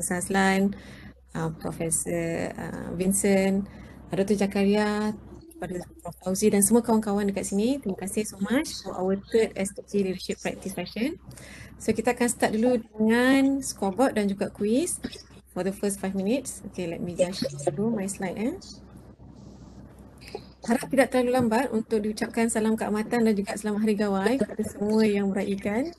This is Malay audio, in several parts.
Prof. Saslan, uh, Prof. Uh, Vincent, uh, Dr. Jakaria, kepada Prof. Fauzi dan semua kawan-kawan dekat sini. Terima kasih so much for our third STG Leadership Practice Session. So kita akan start dulu dengan scoreboard dan juga quiz for the first five minutes. Okay, let me just show you my slide. Eh. Harap tidak terlalu lambat untuk diucapkan salam keamatan dan juga selamat hari gawai kepada semua yang meraihkan.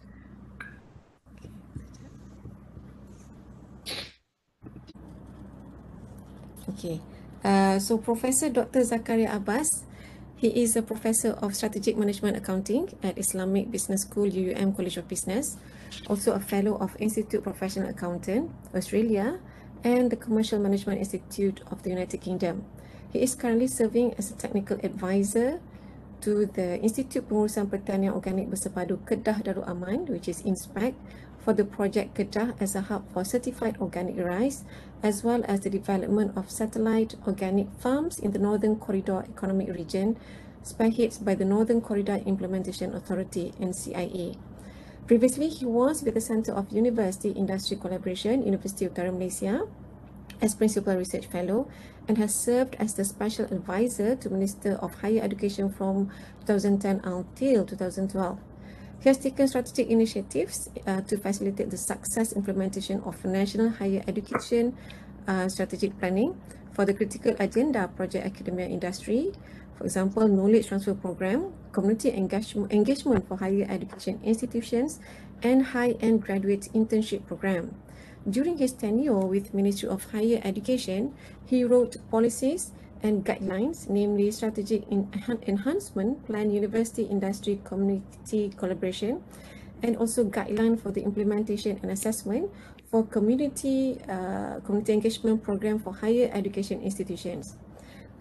Okay, uh, so Professor Dr. Zakaria Abbas, he is a professor of strategic management accounting at Islamic Business School, UUM College of Business, also a fellow of Institute Professional Accountant, Australia, and the Commercial Management Institute of the United Kingdom. He is currently serving as a technical advisor to the Institute Pengurusan Pertanian Organik Bersepadu Kedah Darul Aman, which is INSPEC, for the project Kedah as a hub for certified organic rice as well as the development of satellite organic farms in the Northern Corridor Economic Region, spearheaded by the Northern Corridor Implementation Authority, NCIA. Previously, he was with the Centre of University Industry Collaboration, University of Durham, Malaysia, as Principal Research Fellow, and has served as the Special Advisor to Minister of Higher Education from 2010 until 2012. He has taken strategic initiatives uh, to facilitate the success implementation of national higher education uh, strategic planning for the critical agenda project academia industry, for example, knowledge transfer program, community engagement for higher education institutions, and high-end graduate internship program. During his tenure with Ministry of Higher Education, he wrote policies and guidelines, namely strategic enhancement plan, university industry community collaboration, and also guideline for the implementation and assessment for community uh, community engagement program for higher education institutions.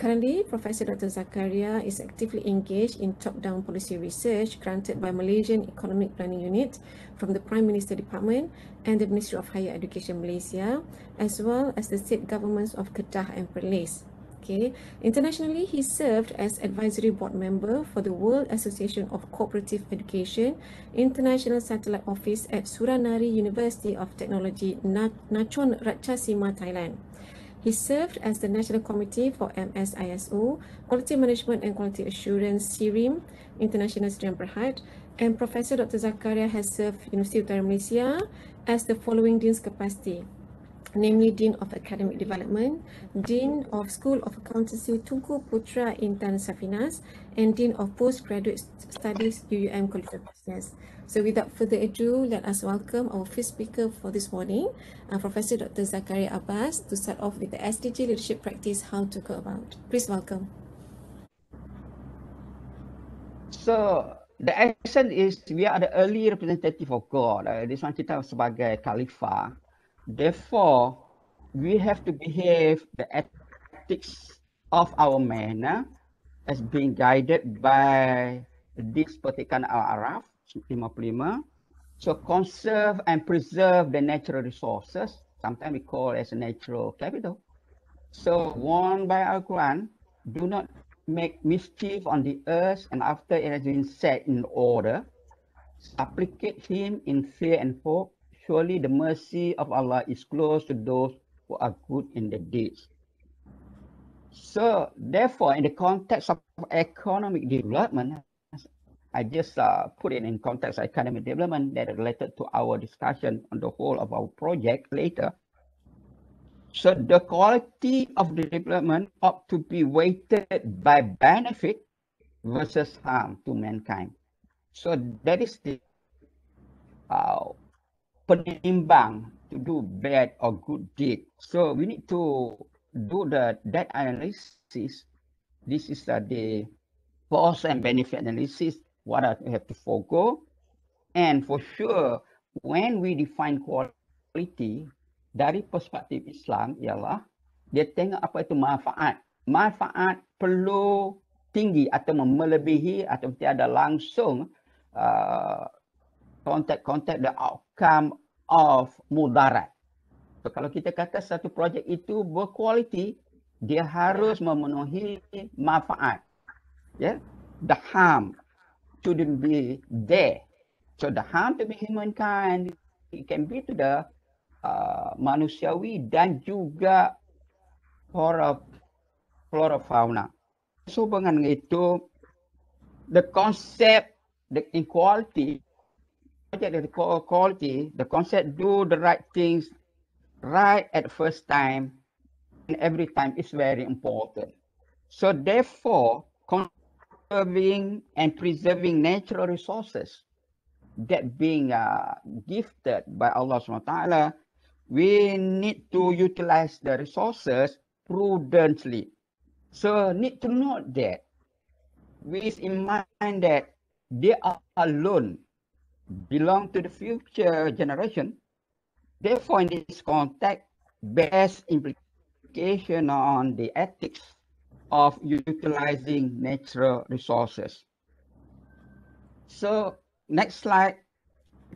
Currently, Professor Dr. Zakaria is actively engaged in top-down policy research granted by Malaysian Economic Planning Unit from the Prime Minister Department and the Ministry of Higher Education Malaysia, as well as the state governments of Kedah and Perlis. Okay. Internationally, he served as advisory board member for the World Association of Cooperative Education International Satellite Office at Suranari University of Technology, Nachon Ratchasima, Thailand. He served as the National Committee for MSISO, Quality Management and Quality Assurance, SIRIM, International Student Berhad, and Professor Dr. Zakaria has served University of Malaysia as the following Dean's capacity. namely Dean of Academic Development, Dean of School of Accountancy Tunku Putra Intan Safinas, and Dean of Postgraduate Studies UUM College of Business. So without further ado, let us welcome our first speaker for this morning, uh, Professor Dr. Zakaria Abbas, to start off with the SDG Leadership Practice, How to Go About. Please welcome. So the essence is we are the early representative of God. Uh, this one kita sebagai khalifah Therefore, we have to behave the ethics of our manner as being guided by this particular araf, lima So conserve and preserve the natural resources, sometimes we call as natural capital. So warned by our Quran, do not make mischief on the earth and after it has been set in order, supplicate him in fear and hope Surely the mercy of Allah is close to those who are good in their deeds. So, therefore, in the context of economic development, I just uh, put it in context of economic development that related to our discussion on the whole of our project later. So the quality of the development ought to be weighted by benefit versus harm to mankind. So that is the uh, penimbang to do bad or good deed. So we need to do the that analysis. This is uh, the cost and benefit analysis. What I have to forego, and for sure, when we define quality dari perspektif Islam ialah dia tengok apa itu manfaat. Manfaat perlu tinggi atau melebihi atau tiada langsung uh, contact contact the outcome of mudarat. So kalau kita kata satu projek itu berkualiti, dia harus ya. memenuhi manfaat. Ya, yeah? the harm shouldn't be there. So the harm to be humankind it can be to the uh, manusiawi dan juga flora flora fauna. So dengan itu the concept the equality project the quality, the concept do the right things right at the first time and every time is very important. So therefore, conserving and preserving natural resources that being uh, gifted by Allah Taala, we need to utilize the resources prudently. So need to note that with in mind that they are alone belong to the future generation, therefore in this context, bears implication on the ethics of utilizing natural resources. So next slide,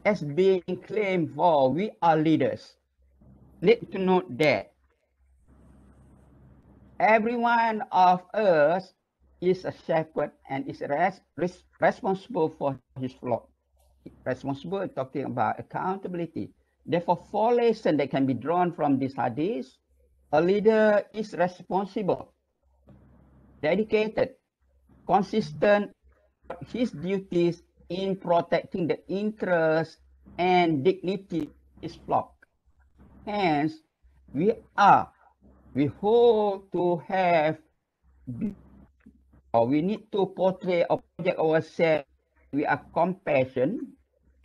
as being claimed for, we are leaders. Need to note that everyone of us is a shepherd and is res responsible for his flock. responsible talking about accountability. Therefore, four lessons that can be drawn from this hadith. A leader is responsible, dedicated, consistent his duties in protecting the interest and dignity of his flock. Hence, we are, we hold to have, or we need to portray or project ourselves we are compassion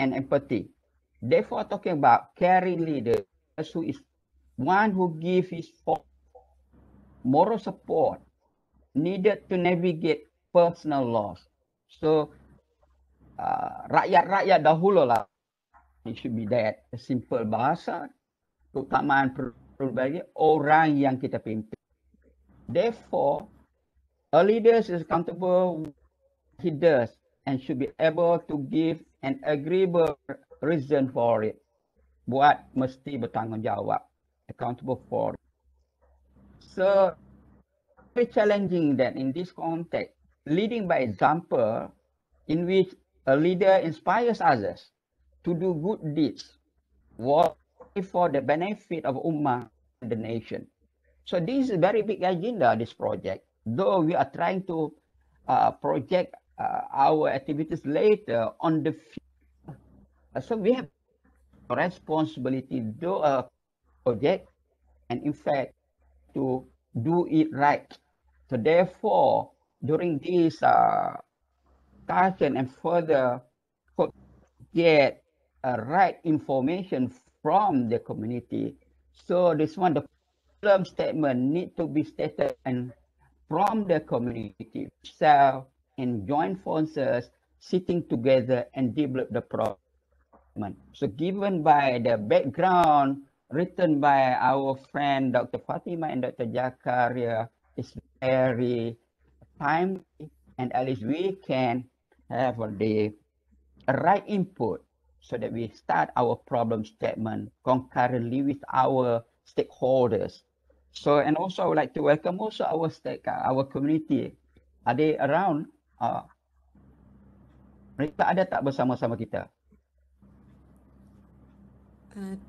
and empathy. Therefore, talking about caring leader, who is one who gives his moral support needed to navigate personal loss. So, rakyat-rakyat uh, dahulu lah, it should be that a simple bahasa, keutamaan perubahan orang yang kita pimpin. Therefore, a leader is accountable he does and should be able to give an agreeable reason for it. Buat mesti bertanggungjawab, accountable for it. So, very challenging that in this context, leading by example, in which a leader inspires others to do good deeds, work for the benefit of Ummah and the nation. So this is a very big agenda, this project, though we are trying to uh, project uh, our activities later on the future. So we have responsibility to do a project and in fact to do it right. So therefore, during this uh, discussion and further get a uh, right information from the community. So this one, the problem statement need to be stated and from the community itself. So, and joint forces sitting together and develop the problem. So given by the background written by our friend Dr. Fatima and Dr. Jakaria is very timely and at least we can have the right input so that we start our problem statement concurrently with our stakeholders. So, and also I would like to welcome also our stake, our community. Are they around? Ha. Mereka ada tak bersama-sama kita? Uh,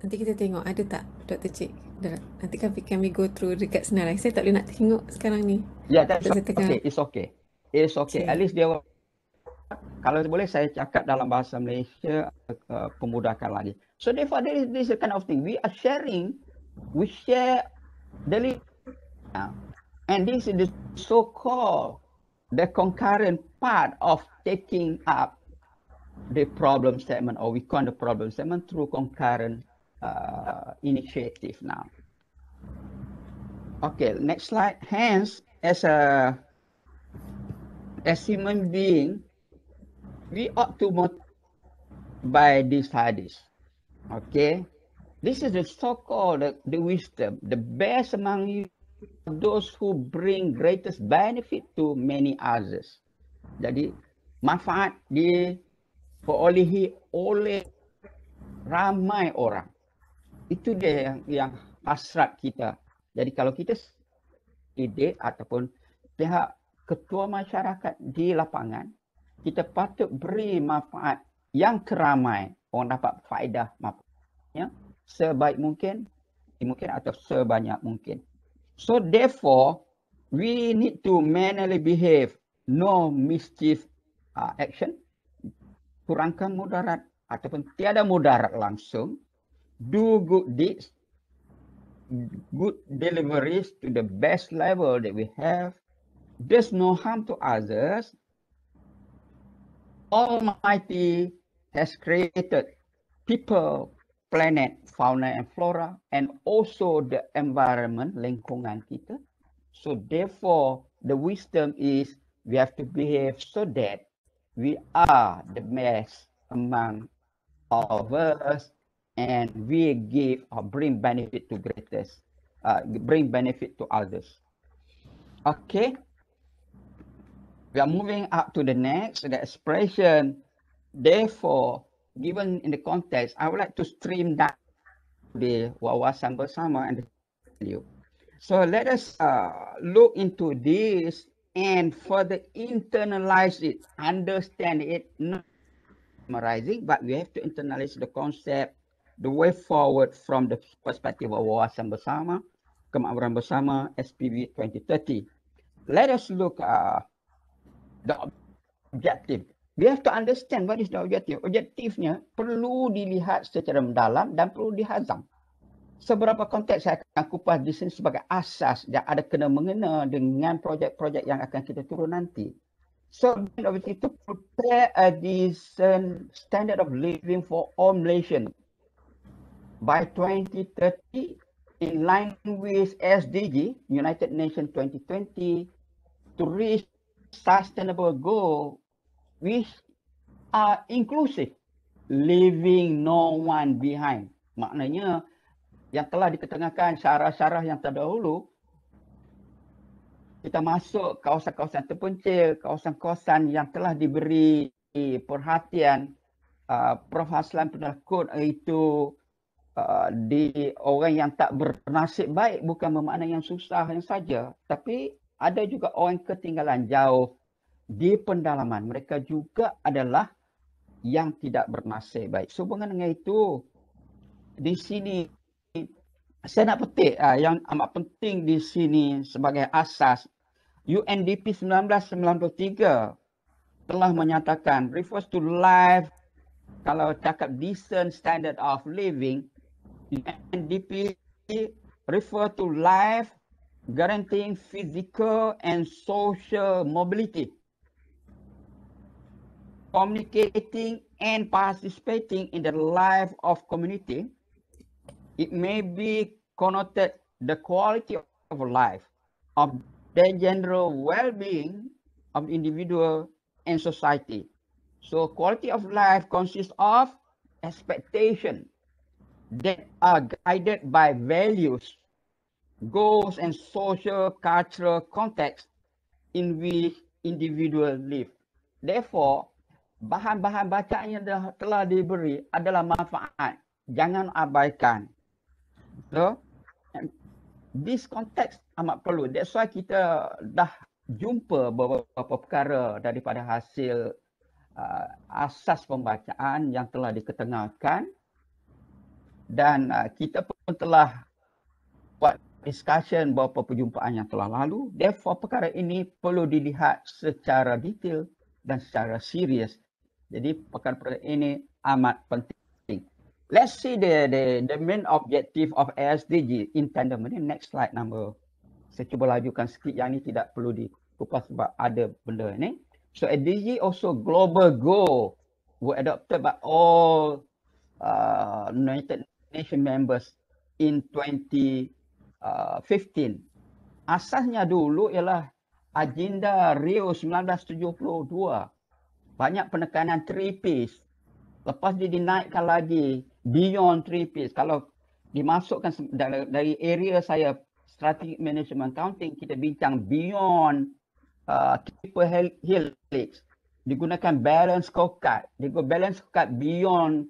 nanti kita tengok ada tak Dr. Cik? Nanti kan we, can go through dekat senarai. Saya tak boleh nak tengok sekarang ni. Ya, yeah, that's okay. okay. It's okay. It's okay. Cik. At least dia kalau boleh saya cakap dalam bahasa Malaysia uh, pemudahkan lagi. So therefore there is this kind of thing. We are sharing, we share daily. Uh, and this is the so-called the concurrent part of taking up the problem statement, or we call the problem statement through concurrent uh, initiative now. Okay, next slide. Hence, as a as human being, we ought to by these studies. Okay, this is the so-called the, the wisdom, the best among you those who bring greatest benefit to many others. Jadi manfaat diperolehi oleh ramai orang. Itu dia yang, yang hasrat kita. Jadi kalau kita ide ataupun pihak ketua masyarakat di lapangan, kita patut beri manfaat yang keramai orang dapat faedah manfaatnya sebaik mungkin, mungkin atau sebanyak mungkin. So therefore, we need to manually behave. No mischief uh, action. Kurangkan mudarat ataupun tiada mudarat langsung. Do good deeds. Good deliveries to the best level that we have. There's no harm to others. Almighty has created people, planet, fauna and flora, and also the environment, lingkungan kita. So therefore, the wisdom is we have to behave so that we are the best among all of us, and we give or bring benefit to greatest, uh, bring benefit to others. Okay. We are moving up to the next, the expression. Therefore, given in the context, I would like to stream that ambil wawasan bersama and value. So let us uh, look into this and further internalize it, understand it, not memorizing, but we have to internalize the concept, the way forward from the perspective of wawasan bersama, kemakmuran bersama, SPV 2030. Let us look uh, the objective We have to understand what is the objective. Objektifnya perlu dilihat secara mendalam dan perlu dihazam. Seberapa konteks saya akan kupas di sini sebagai asas yang ada kena mengena dengan projek-projek yang akan kita turun nanti. So, main objektif itu prepare a decent standard of living for all Malaysian by 2030 in line with SDG, United Nations 2020, to reach sustainable goal which are inclusive, leaving no one behind. Maknanya yang telah diketengahkan syarah-syarah yang terdahulu, kita masuk kawasan-kawasan terpencil, kawasan-kawasan yang telah diberi perhatian uh, Prof. Haslan pernah quote itu uh, di orang yang tak bernasib baik bukan bermakna yang susah yang saja tapi ada juga orang ketinggalan jauh di pendalaman mereka juga adalah yang tidak bernasib baik. Sehubungan dengan itu di sini saya nak petik uh, yang amat penting di sini sebagai asas UNDP 1993 telah menyatakan refers to life kalau cakap decent standard of living UNDP refer to life guaranteeing physical and social mobility communicating and participating in the life of community, it may be connoted the quality of life, of the general well-being of the individual and society. So quality of life consists of expectation that are guided by values, goals, and social cultural context in which individuals live. Therefore, bahan-bahan bacaan yang dah telah diberi adalah manfaat. Jangan abaikan. So, this context amat perlu. That's why kita dah jumpa beberapa perkara daripada hasil uh, asas pembacaan yang telah diketengahkan dan uh, kita pun telah buat discussion beberapa perjumpaan yang telah lalu. Therefore, perkara ini perlu dilihat secara detail dan secara serius jadi pekan proses ini amat penting. Let's see the the the main objective of ASDG in tandem. Ini next slide number. Saya cuba lajukan sikit yang ini tidak perlu dikupas sebab ada benda ini. So SDG also global goal were adopted by all uh, United Nations members in 2015. Asasnya dulu ialah agenda Rio 1972 banyak penekanan three piece. Lepas dia dinaikkan lagi beyond three piece. Kalau dimasukkan dari, area saya strategic management accounting, kita bincang beyond uh, triple hel- helix. Digunakan balance scorecard. Dia go balance scorecard beyond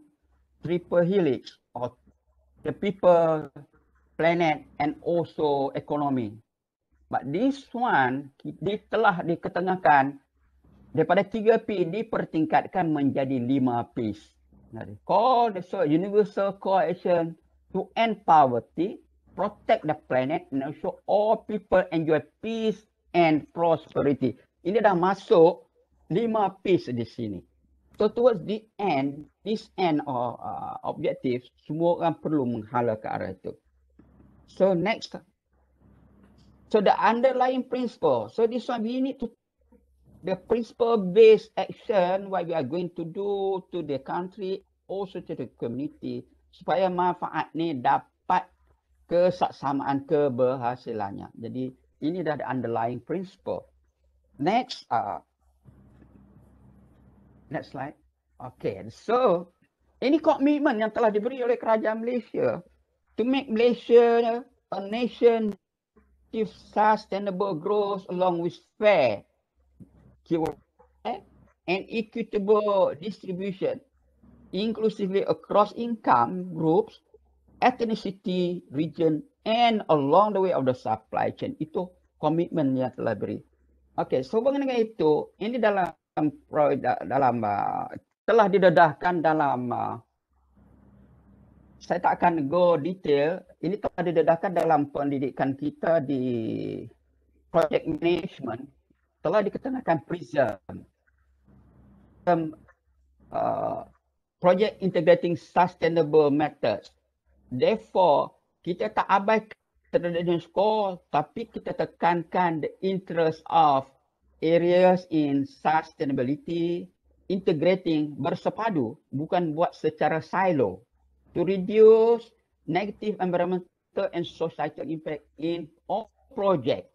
triple helix or the people, planet and also economy. But this one, dia telah diketengahkan daripada 3P dipertingkatkan menjadi 5P. Call the so universal coalition to end poverty, protect the planet and ensure all people enjoy peace and prosperity. Ini dah masuk 5P di sini. So towards the end, this end of uh, objective, semua orang perlu menghala ke arah itu. So next. So the underlying principle. So this one we need to the principle-based action what we are going to do to the country also to the community supaya manfaat ni dapat kesaksamaan keberhasilannya. Jadi ini dah the underlying principle. Next, uh, next slide. Okay, so ini komitmen yang telah diberi oleh kerajaan Malaysia to make Malaysia a nation sustainable growth along with fair and equitable distribution inclusively across income groups, ethnicity, region and along the way of the supply chain. Itu komitmen yang telah beri. Okay, so dengan itu, ini dalam dalam, dalam uh, telah didedahkan dalam uh, saya tak akan go detail, ini telah didedahkan dalam pendidikan kita di project management telah diketengahkan PRISM um, uh, Project Integrating Sustainable Methods. Therefore, kita tak abaikan tradition score tapi kita tekankan the interest of areas in sustainability, integrating bersepadu bukan buat secara silo to reduce negative environmental and societal impact in all project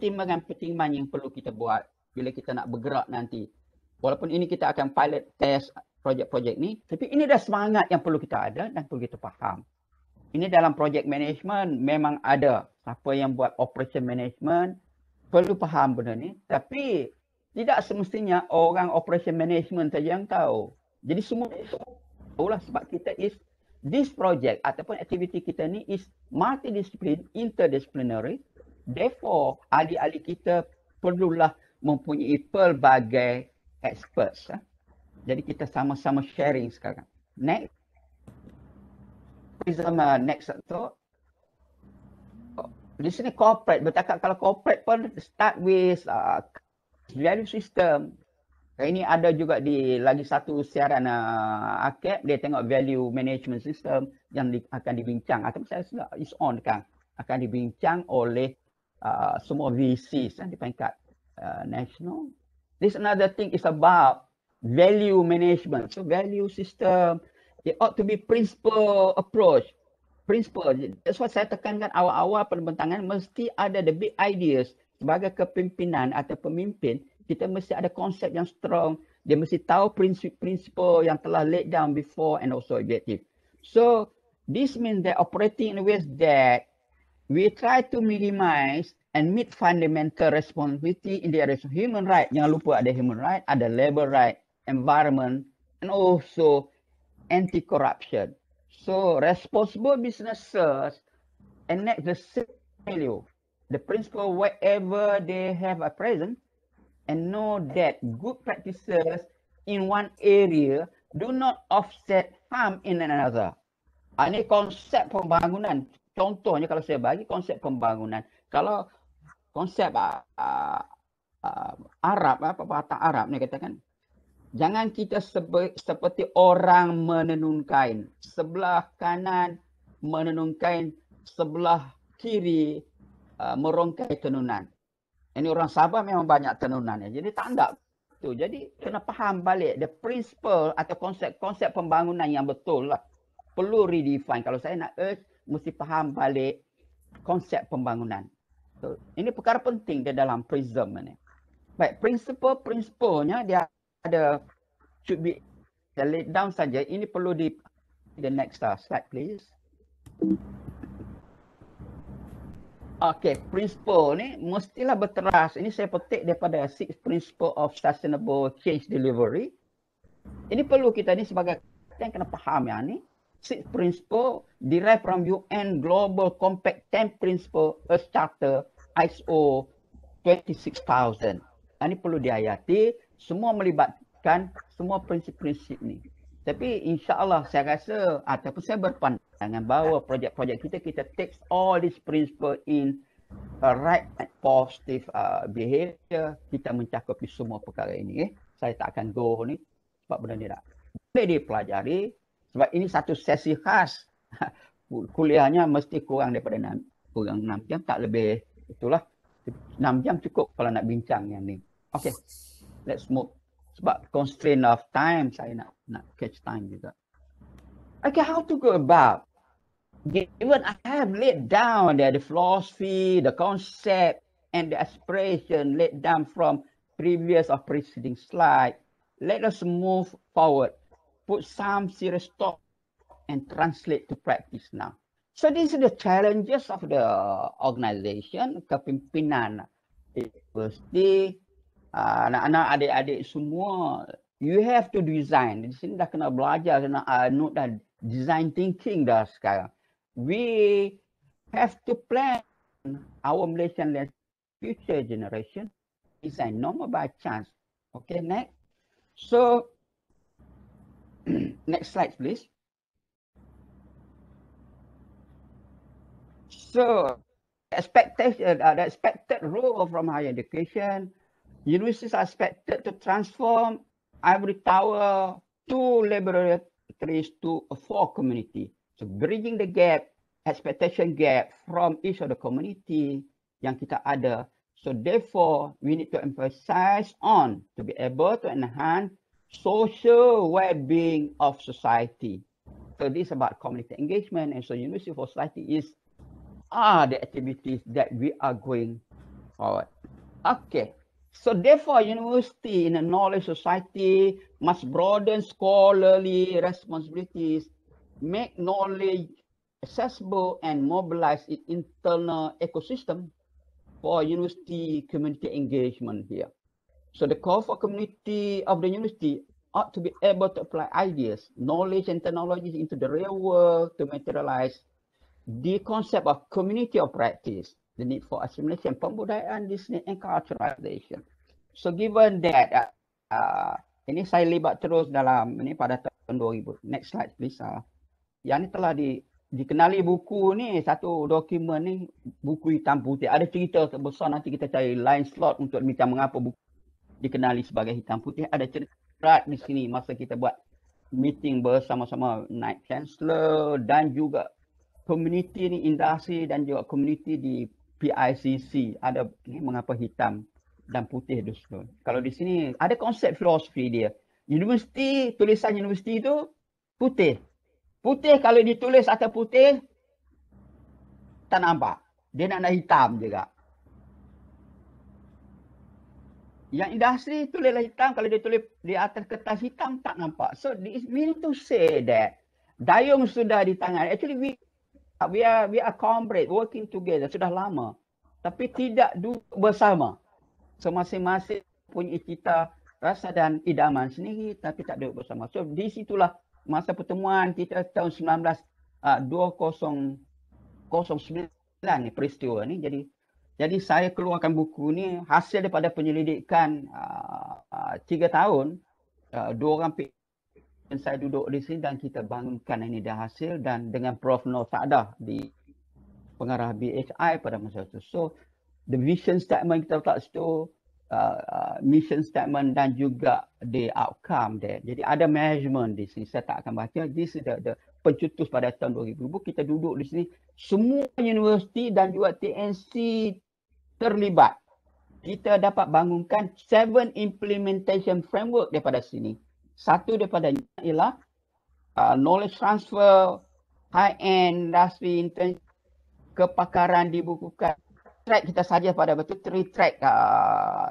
pertimbangan-pertimbangan yang perlu kita buat bila kita nak bergerak nanti. Walaupun ini kita akan pilot test projek-projek ni, tapi ini dah semangat yang perlu kita ada dan perlu kita faham. Ini dalam projek management memang ada. Siapa yang buat operation management perlu faham benda ni. Tapi tidak semestinya orang operation management saja yang tahu. Jadi semua tahu lah sebab kita is this project ataupun aktiviti kita ni is multidisciplinary, interdisciplinary Therefore, ahli-ahli kita perlulah mempunyai pelbagai experts. Ha? Jadi kita sama-sama sharing sekarang. Next. Prisma ah, next ah, tu. Di sini corporate bercakap kalau corporate pun start with uh, value system. Ini ada juga di lagi satu siaran uh, AKEP dia tengok value management system yang di, akan dibincang. Atau saya sudah is on kan akan dibincang oleh Uh, semua VC, yang di peringkat uh, national. This another thing is about value management. So value system, it ought to be principle approach. Principle, that's what saya tekankan awal-awal penbentangan mesti ada the big ideas sebagai kepimpinan atau pemimpin, kita mesti ada konsep yang strong, dia mesti tahu prinsip prinsip yang telah laid down before and also objective. So, this means that operating in ways that we try to minimize and meet fundamental responsibility in the areas of human rights. Jangan lupa ada human rights, ada labor rights, environment, and also anti-corruption. So responsible businesses enact the same value, the principle wherever they have a presence, and know that good practices in one area do not offset harm in another. Ah, ini konsep pembangunan contohnya kalau saya bagi konsep pembangunan kalau konsep uh, uh, Arab apa kata Arab ni katakan jangan kita sebe- seperti orang menenun kain sebelah kanan menenun kain sebelah kiri uh, merongkai tenunan ini orang Sabah memang banyak tenunan ya. jadi tak ada tu jadi kena faham balik the principle atau konsep-konsep pembangunan yang betul lah perlu redefine kalau saya nak earth mesti faham balik konsep pembangunan. So, ini perkara penting dia dalam prism ni. Baik, prinsipal-prinsipalnya dia ada should be dia laid down saja. Ini perlu di the next uh, slide please. Okay, principle ni mestilah berteras. Ini saya petik daripada six principle of sustainable change delivery. Ini perlu kita ni sebagai kita yang kena faham ya ni six principle derived from UN Global Compact 10 principle a charter ISO 26000. Ini perlu dihayati, semua melibatkan semua prinsip-prinsip ni. Tapi insya Allah saya rasa ataupun saya berpandangan bahawa projek-projek kita, kita takes all these principle in a right and positive uh, behavior. Kita mencakupi semua perkara ini. Eh. Saya tak akan go ni sebab benda ni tak. Boleh dipelajari, sebab ini satu sesi khas. Kuliahnya mesti kurang daripada 6, kurang 6 jam, tak lebih. Itulah. 6 jam cukup kalau nak bincang yang ni. Okay. Let's move. Sebab constraint of time, saya nak nak catch time juga. Okay, how to go about? Even I have laid down the, the philosophy, the concept and the aspiration laid down from previous or preceding slide, let us move forward put some serious talk and translate to practice now. So these are the challenges of the organisation kepimpinan university, uh, ah, anak-anak adik-adik semua, you have to design. Di sini dah kena belajar, kena uh, note dah design thinking dah sekarang. We have to plan our Malaysian future generation design, normal by chance. Okay, next. So, Next slide, please. So, expectation, uh, the expected role from higher education, universities are expected to transform ivory tower to laboratories to a four community. So, bridging the gap, expectation gap from each of the community yang kita ada. So, therefore, we need to emphasize on to be able to enhance social well-being of society. So this is about community engagement and so university for society is are the activities that we are going forward. Okay. So therefore, university in a knowledge society must broaden scholarly responsibilities, make knowledge accessible and mobilize its internal ecosystem for university community engagement here. So the call for community of the university ought to be able to apply ideas, knowledge and technologies into the real world to materialize the concept of community of practice, the need for assimilation, pembudayaan, this need and culturalization. So given that, uh, uh, ini saya libat terus dalam, ini pada tahun 2000. Next slide, please. Uh. Yang ini telah di, dikenali buku ni, satu dokumen ni, buku hitam putih. Ada cerita besar nanti kita cari line slot untuk minta mengapa buku dikenali sebagai hitam putih ada cerita di sini masa kita buat meeting bersama-sama Night Chancellor dan juga community ni industri dan juga community di PICC ada mengapa hitam dan putih tu Kalau di sini ada konsep filosofi dia. Universiti, tulisan universiti tu putih. Putih kalau ditulis atau putih tak nampak. Dia nak nak hitam juga. yang industri asli tu lah hitam kalau dia tulis di atas kertas hitam tak nampak. So this mean to say that dayung sudah di tangan. Actually we we are we are comrade working together sudah lama. Tapi tidak duduk bersama. So masing-masing punya cita rasa dan idaman sendiri tapi tak duduk bersama. So di situlah masa pertemuan kita tahun 19 uh, 2009 ni peristiwa ni. Jadi jadi saya keluarkan buku ni hasil daripada penyelidikan ah, ah, tiga uh, uh, tahun. Uh, dua orang pihak saya duduk di sini dan kita bangunkan ini dah hasil dan dengan Prof. Nur ada di pengarah BHI pada masa itu. So, the vision statement kita letak situ, uh, uh, mission statement dan juga the outcome there. Jadi ada measurement di sini. Saya tak akan baca. This is the, the pencetus pada tahun 2000. Kita duduk di sini. Semua universiti dan juga TNC, terlibat. Kita dapat bangunkan seven implementation framework daripada sini. Satu daripadanya ialah uh, knowledge transfer, high-end industry intern, kepakaran dibukukan. Track kita saja pada betul three track, uh,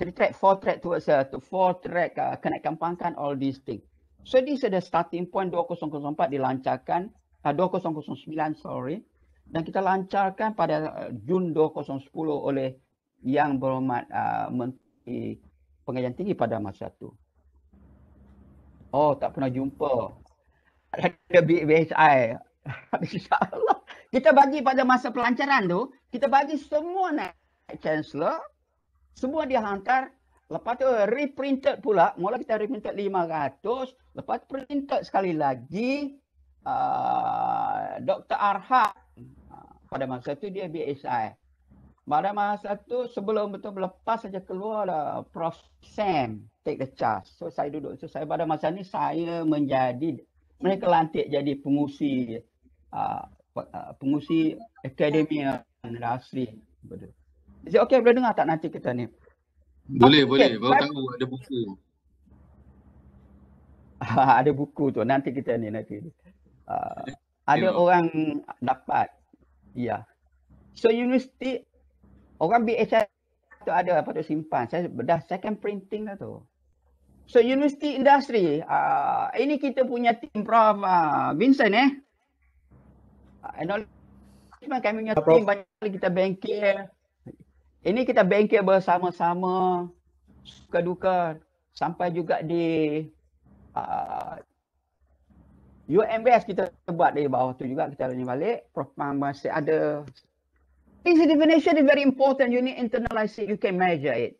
three track, four track towards uh, to four track uh, kenaikan pangkat all these things. So this is the starting point 2004 dilancarkan, uh, 2009 sorry, dan kita lancarkan pada eh, Jun 2010 oleh yang berhormat uh, Menteri Pengajian Tinggi pada masa itu. Oh, tak pernah jumpa. Ada BSI. InsyaAllah. Kita bagi pada masa pelancaran tu, kita bagi semua naik chancellor, semua dia hantar, lepas tu reprinted pula, mula kita reprinted 500, lepas tu printed sekali lagi, uh, ah, Dr. Arhad pada masa tu dia BSI. Pada masa tu sebelum betul lepas saja keluar lah Prof Sam take the charge. So saya duduk so saya pada masa ni saya menjadi mereka lantik jadi pengusi ah, ah, pengusi Akademi Nasri. Betul. Jadi okey boleh dengar tak nanti kita ni? Boleh, okay. boleh. Baru tahu ada buku. ada buku tu nanti kita ni nanti. Uh, ada orang dapat Ya. Yeah. So universiti orang BHR tu ada apa tu simpan. Saya bedah second printing lah tu. So universiti industri uh, ini kita punya tim Prof uh, Vincent eh. Uh, kami punya tim banyak kali kita bengkel. Ini kita bengkel bersama-sama suka duka sampai juga di uh, UMBS kita buat dari bawah tu juga kita tanya balik Prof Mam masih ada This definition is very important. You need internalize it. You can measure it.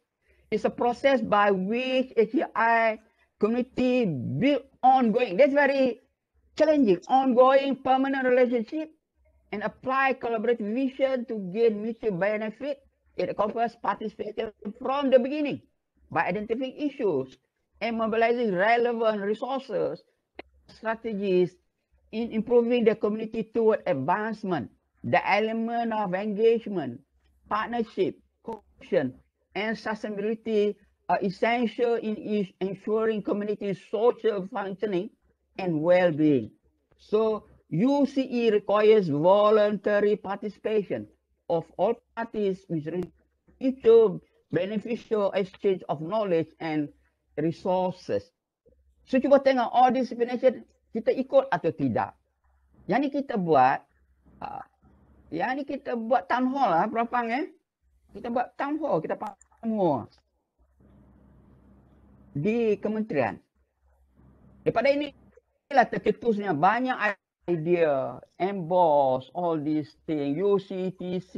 It's a process by which HCI community build ongoing. That's very challenging. Ongoing permanent relationship and apply collaborative vision to gain mutual benefit. It covers participation from the beginning by identifying issues and mobilizing relevant resources strategies in improving the community toward advancement, the element of engagement, partnership, cohesion, and sustainability are essential in ensuring community social functioning and well-being. So UCE requires voluntary participation of all parties which leads beneficial exchange of knowledge and resources. So cuba tengok all this definition kita ikut atau tidak. Yang ni kita buat, uh, yang ni kita buat town hall lah berapa eh. Kita buat town hall, kita semua di kementerian. Daripada ini, inilah terketusnya banyak idea, emboss, all these thing, UCTC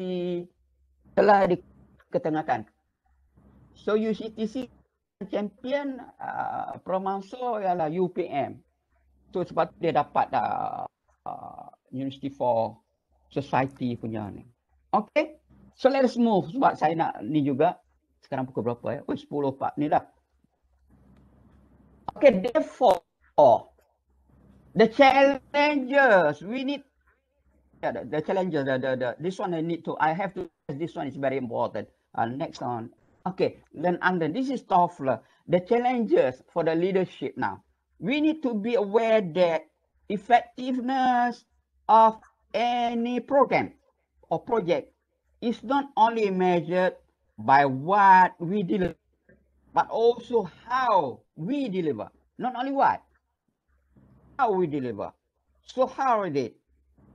telah diketengahkan. So UCTC champion uh, Promanso ialah UPM. Tu so, sebab dia dapat uh, uh, University for Society punya ni. Okay. So let's move sebab saya nak ni juga. Sekarang pukul berapa ya? Oh, 10 Pak. Ni dah. Okay, therefore, the challenges we need Yeah, the, the challenges, the, the, the, this one I need to, I have to, this one is very important. Uh, next one, Okay, then under this is Toffler. The challenges for the leadership now. We need to be aware that effectiveness of any program or project is not only measured by what we deliver, but also how we deliver. Not only what, how we deliver. So how is it?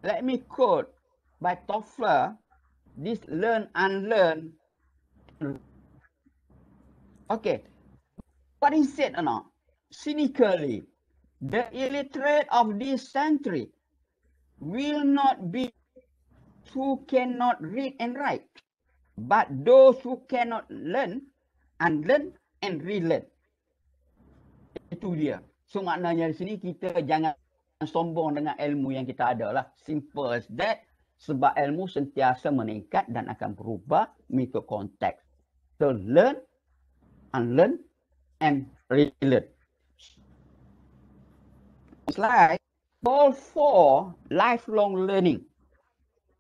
Let me quote by Toffler, this learn and learn Okay. what he said or not, cynically, the illiterate of this century will not be who cannot read and write, but those who cannot learn and learn and relearn. Itu dia. So maknanya di sini kita jangan sombong dengan ilmu yang kita ada lah. Simple as that. Sebab ilmu sentiasa meningkat dan akan berubah mengikut konteks. So learn unlearn and relearn. It's like all four lifelong learning.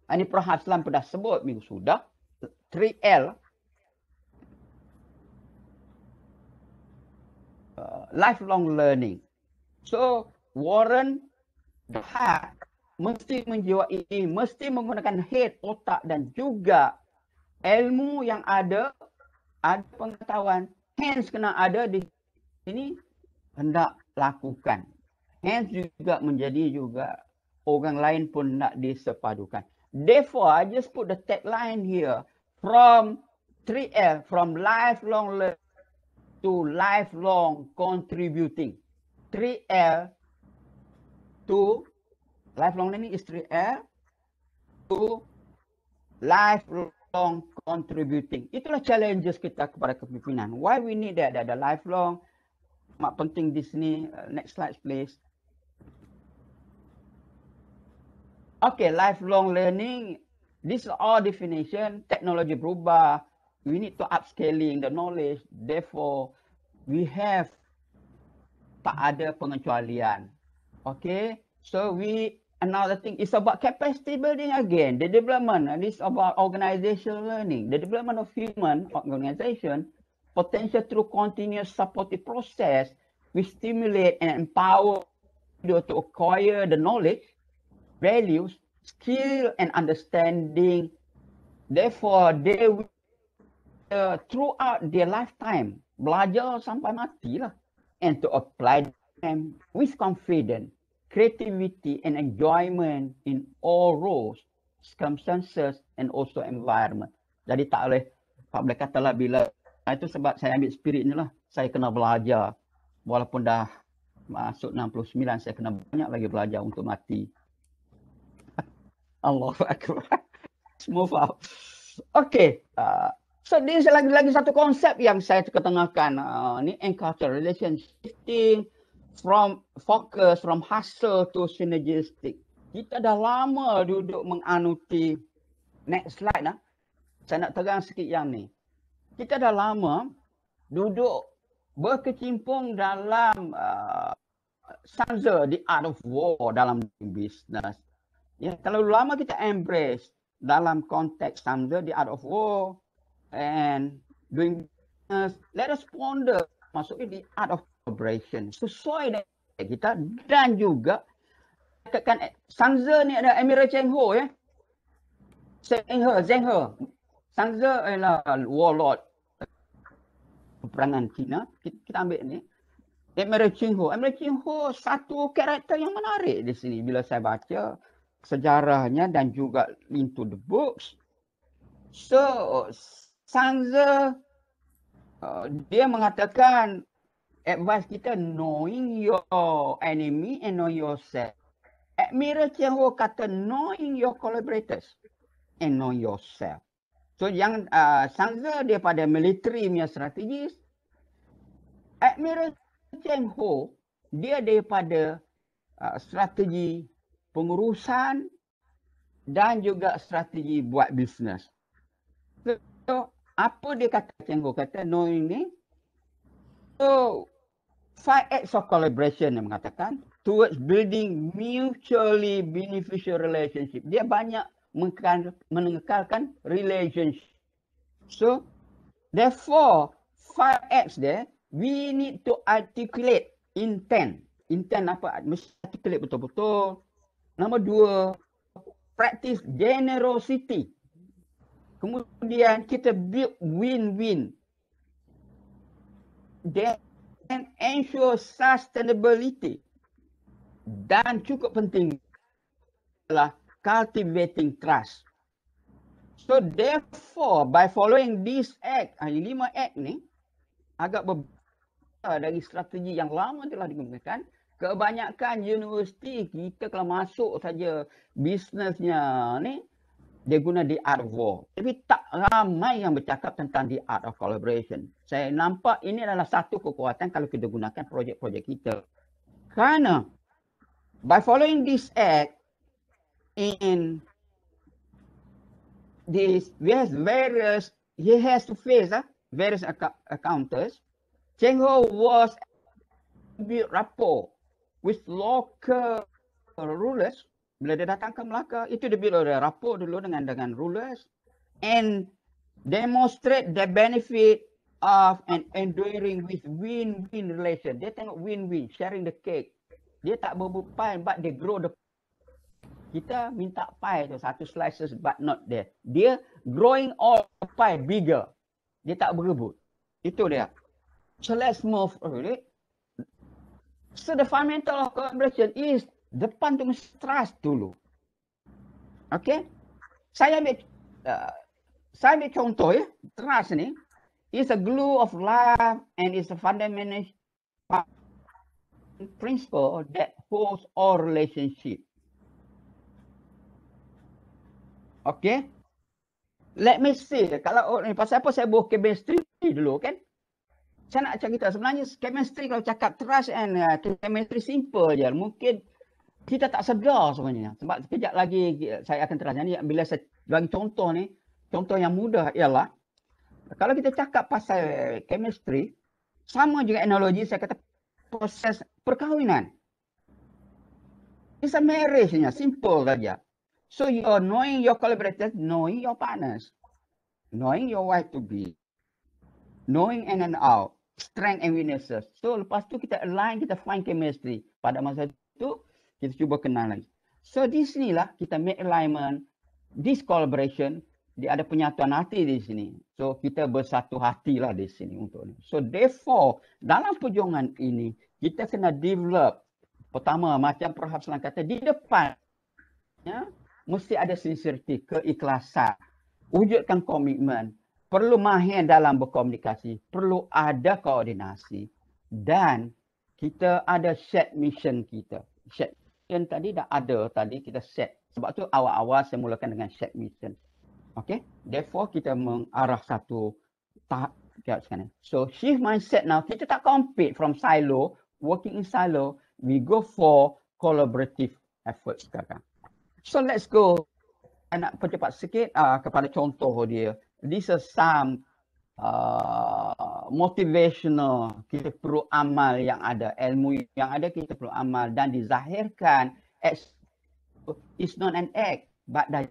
Ah, ini Prof. Haslam pernah sebut minggu sudah. 3L. Uh, ah, lifelong learning. So, Warren the heart mesti menjiwai, mesti menggunakan head, otak dan juga ilmu yang ada, ada pengetahuan hands kena ada di sini hendak lakukan. Hands juga menjadi juga orang lain pun nak disepadukan. Therefore, I just put the tagline here from 3L, from lifelong learning to lifelong contributing. 3L to lifelong learning is 3L to lifelong lifelong contributing. Itulah challenges kita kepada kepimpinan. Why we need that? ada lifelong, mak penting di sini. Uh, next slide, please. Okay, lifelong learning. This is all definition. Technology berubah. We need to upscaling the knowledge. Therefore, we have tak ada pengecualian. Okay, so we another thing is about capacity building again. The development and it's about organizational learning. The development of human organization potential through continuous supportive process, we stimulate and empower you to acquire the knowledge, values, skill, and understanding. Therefore, they will, uh, throughout their lifetime belajar sampai mati lah, and to apply them with confidence creativity and enjoyment in all roles, circumstances and also environment. Jadi tak boleh Pak Black katalah bila itu sebab saya ambil spirit ni lah. Saya kena belajar walaupun dah masuk 69 saya kena banyak lagi belajar untuk mati. Allah Akbar. Move out. Okay. Uh, so, ini lagi-lagi satu konsep yang saya ketengahkan. Uh, ini encounter relationship from focus from hustle to synergistic. Kita dah lama duduk menganuti next slide nah. Saya nak terang sikit yang ni. Kita dah lama duduk berkecimpung dalam uh, sanza the art of war dalam bisnes. Ya, kalau lama kita embrace dalam konteks sanza the art of war and doing business. Let us ponder masuk di art of operation sesuai dengan kita dan juga katakan eh, Sangze ni ada Emir Cheng Ho ya. Cheng Ho, Cheng Ho. Sangze ialah warlord peperangan China. Kita, kita ambil ni. Emir Cheng Ho. Emir Cheng Ho satu karakter yang menarik di sini bila saya baca sejarahnya dan juga into the books. So Sangze uh, dia mengatakan advice kita knowing your enemy and know yourself. Admiral Tianhu kata knowing your collaborators and know yourself. So yang uh, sangga daripada military punya strategis, Admiral Tianhu dia daripada uh, strategi pengurusan dan juga strategi buat bisnes. So, apa dia kata Tianhu kata knowing ni? So, five acts of collaboration yang mengatakan towards building mutually beneficial relationship. Dia banyak menengkalkan relationship. So, therefore, five acts there, we need to articulate intent. Intent apa? Mesti articulate betul-betul. Nombor dua, practice generosity. Kemudian kita build win-win. Then and ensure sustainability dan cukup penting adalah cultivating trust. So therefore, by following this act, ah lima act ni agak berbeza dari strategi yang lama telah digunakan. Kebanyakan universiti kita kalau masuk saja bisnesnya ni, dia guna di art war. Tapi tak ramai yang bercakap tentang the art of collaboration. Saya nampak ini adalah satu kekuatan kalau kita gunakan projek-projek kita. Kerana by following this act in this has various he has to face uh, various accounters. Cheng Ho was build rapport with local rulers bila dia datang ke Melaka, itu dia bila dia rapuh dulu dengan dengan rulers and demonstrate the benefit of an enduring with win-win relation. Dia tengok win-win, sharing the cake. Dia tak berbuat pie but they grow the kita minta pie tu satu slices but not there. Dia growing all the pie bigger. Dia tak berebut. Itu dia. So let's move. Okay. Oh, so the fundamental of collaboration is depan tu trust dulu. Okey? Saya ambil uh, saya ambil contoh ya, trust ni is a glue of life and is a fundamental principle that holds all relationship. Okay. Let me see. Kalau oh, ni pasal apa saya buat chemistry dulu kan? Saya nak cakap kita sebenarnya chemistry kalau cakap trust and uh, chemistry simple je. Mungkin kita tak sedar sebenarnya. Sebab sekejap lagi saya akan terasa. Ini bila saya bagi contoh ni, contoh yang mudah ialah kalau kita cakap pasal chemistry, sama juga analogi saya kata proses perkahwinan. It's a marriage nya, simple saja. So you are knowing your collaborators, knowing your partners, knowing your wife to be, knowing in and out, strength and weaknesses. So lepas tu kita align, kita find chemistry. Pada masa tu kita cuba kenal lagi. So di sini lah kita make alignment, this collaboration, dia ada penyatuan hati di sini. So kita bersatu hati lah di sini untuk ini. So therefore dalam perjuangan ini kita kena develop pertama macam Prof. Hafslan kata di depan ya, mesti ada sincerity, keikhlasan, wujudkan komitmen, perlu mahir dalam berkomunikasi, perlu ada koordinasi dan kita ada set mission kita. Shared mission tadi dah ada tadi kita set. Sebab tu awal-awal saya mulakan dengan set mission. Okay. Therefore kita mengarah satu tahap So shift mindset now. Kita tak compete from silo. Working in silo. We go for collaborative effort sekarang. So let's go. I nak percepat sikit uh, kepada contoh dia. This is some ah, motivational, kita perlu amal yang ada, ilmu yang ada kita perlu amal dan dizahirkan as is not an act but a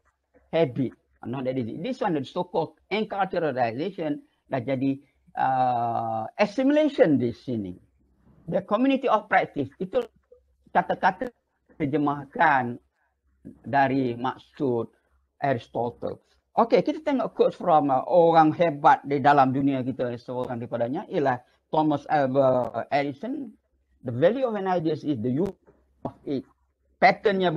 habit. Not that easy. This one the so-called enculturalization dah jadi uh, assimilation di sini. The community of practice itu kata-kata terjemahkan dari maksud Aristotle. Okey, kita tengok quotes from uh, orang hebat di dalam dunia kita. Seorang daripadanya ialah Thomas Alva Edison. The value of an idea is the use of it. Patternnya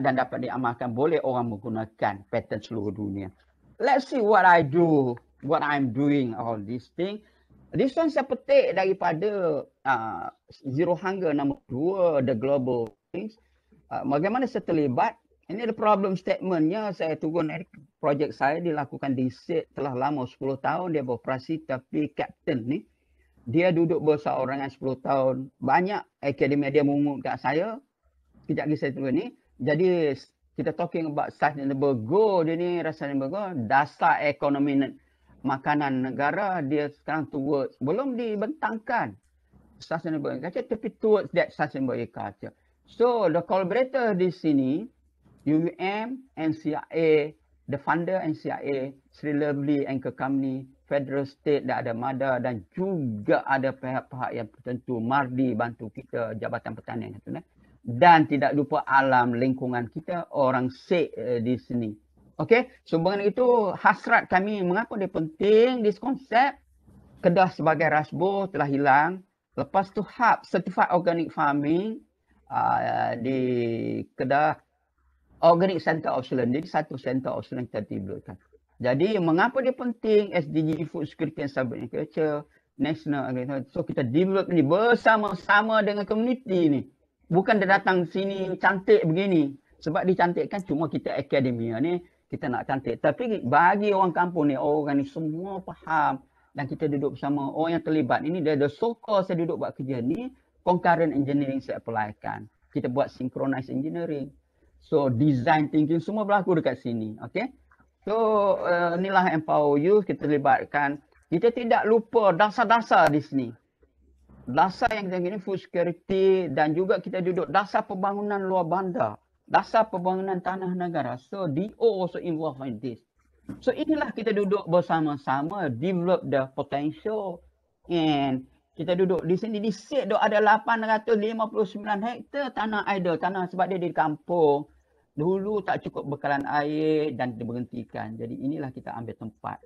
dan dapat diamalkan boleh orang menggunakan pattern seluruh dunia. Let's see what I do, what I'm doing all this thing. This one saya petik daripada uh, Zero Hunger nombor dua The Global Things. Uh, bagaimana saya terlibat? Ini the problem statementnya saya turun dari eh, projek saya dilakukan di SID telah lama 10 tahun dia beroperasi tapi kapten ni dia duduk yang 10 tahun. Banyak akademi dia mengumum kat saya. Kejap lagi saya tunggu ni. Jadi kita talking about sustainable goal dia ni rasanya goal. Dasar ekonomi makanan negara dia sekarang towards belum dibentangkan sustainable kaca tapi towards that sustainable kaca. So the collaborator di sini UUM, NCIA, the funder and CIA, Sri Lovely and Kekamni, Federal State dan ada MADA dan juga ada pihak-pihak yang tertentu, Mardi bantu kita, Jabatan Pertanian. Itu, eh? Dan tidak lupa alam lingkungan kita, orang Sikh eh, di sini. Okey, sumbangan itu hasrat kami mengapa dia penting, this konsep Kedah sebagai rasbo telah hilang. Lepas tu hub certified organic farming uh, di Kedah organic center of excellence. Jadi satu center of excellence kita tiba Jadi mengapa dia penting SDG food security and sustainability national agriculture. So kita develop ni bersama-sama dengan komuniti ni. Bukan dia datang sini cantik begini. Sebab dicantikkan cuma kita akademia ni kita nak cantik. Tapi bagi orang kampung ni, orang ni semua faham dan kita duduk bersama. Orang yang terlibat ini dia ada suka saya duduk buat kerja ni concurrent engineering saya apply Kita buat synchronized engineering. So design thinking semua berlaku dekat sini. Okay. So uh, inilah empower you kita libatkan. Kita tidak lupa dasar-dasar di sini. Dasar yang kita ini food security dan juga kita duduk dasar pembangunan luar bandar. Dasar pembangunan tanah negara. So DO also involved in this. So inilah kita duduk bersama-sama develop the potential and kita duduk di sini di Sik ada 859 hektar tanah idle tanah sebab dia di kampung dulu tak cukup bekalan air dan diberhentikan. Jadi inilah kita ambil tempat.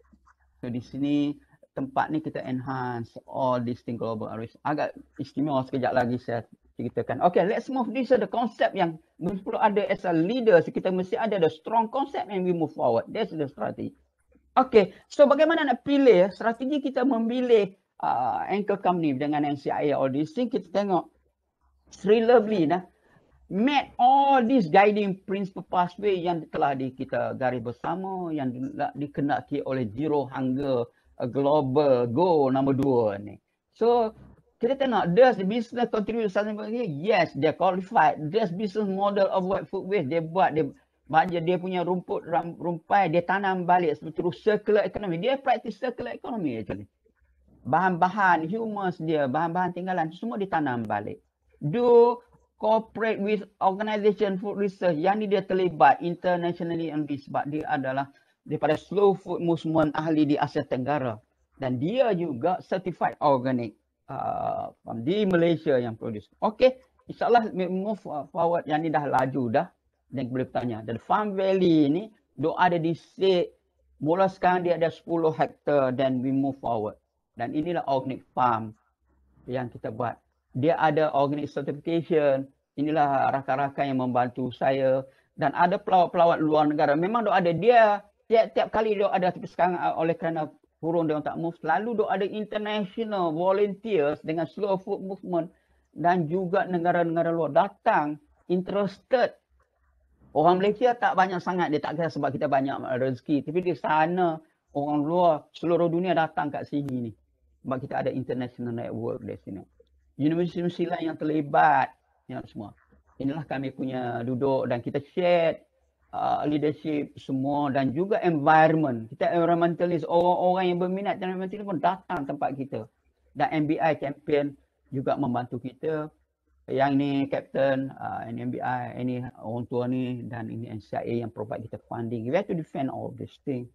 So di sini tempat ni kita enhance all this thing global risk. Agak istimewa sekejap lagi saya ceritakan. Okay, let's move this to the concept yang perlu ada as a leader. So kita mesti ada the strong concept and we move forward. That's the strategy. Okay, so bagaimana nak pilih strategi kita memilih uh, anchor company dengan NCIA all this thing. Kita tengok Sri Lovely dah met all these guiding principle pathway yang telah di, kita garis bersama yang di, dikenaki oleh zero hunger a global goal number dua ni. So kita tengok does the business contribute something lagi? Yes, they qualified. Does business model of what food waste dia buat dia baca dia punya rumput ram, rumpai dia tanam balik seterusnya circular economy. Dia practice circular economy actually. Bahan-bahan humus dia, bahan-bahan tinggalan semua ditanam balik. Do cooperate with organization food research yang ni dia terlibat internationally and this sebab dia adalah daripada slow food movement ahli di Asia Tenggara dan dia juga certified organic uh, di Malaysia yang produce. Okey, insyaallah move forward yang ni dah laju dah dan boleh tanya. Dan Farm Valley ni doa ada di seat mula sekarang dia ada 10 hektar dan we move forward. Dan inilah organic farm yang kita buat dia ada organic certification inilah rakan-rakan yang membantu saya dan ada pelawat-pelawat luar negara memang dok ada dia tiap-tiap kali dok ada tapi sekarang uh, oleh kerana kurung dia tak move selalu dok ada international volunteers dengan slow food movement dan juga negara-negara luar datang interested orang Malaysia tak banyak sangat dia tak kira sebab kita banyak rezeki tapi di sana orang luar seluruh dunia datang kat sini ni sebab kita ada international network di sini universiti-universiti lain yang terlibat ya, semua. Inilah kami punya duduk dan kita share uh, leadership semua dan juga environment. Kita environmentalist, orang-orang yang berminat environmentalist pun datang tempat kita. Dan MBI champion juga membantu kita. Yang ini Captain, uh, ini MBI, ini orang tua ni dan ini NCIA yang provide kita funding. We have to defend all this thing.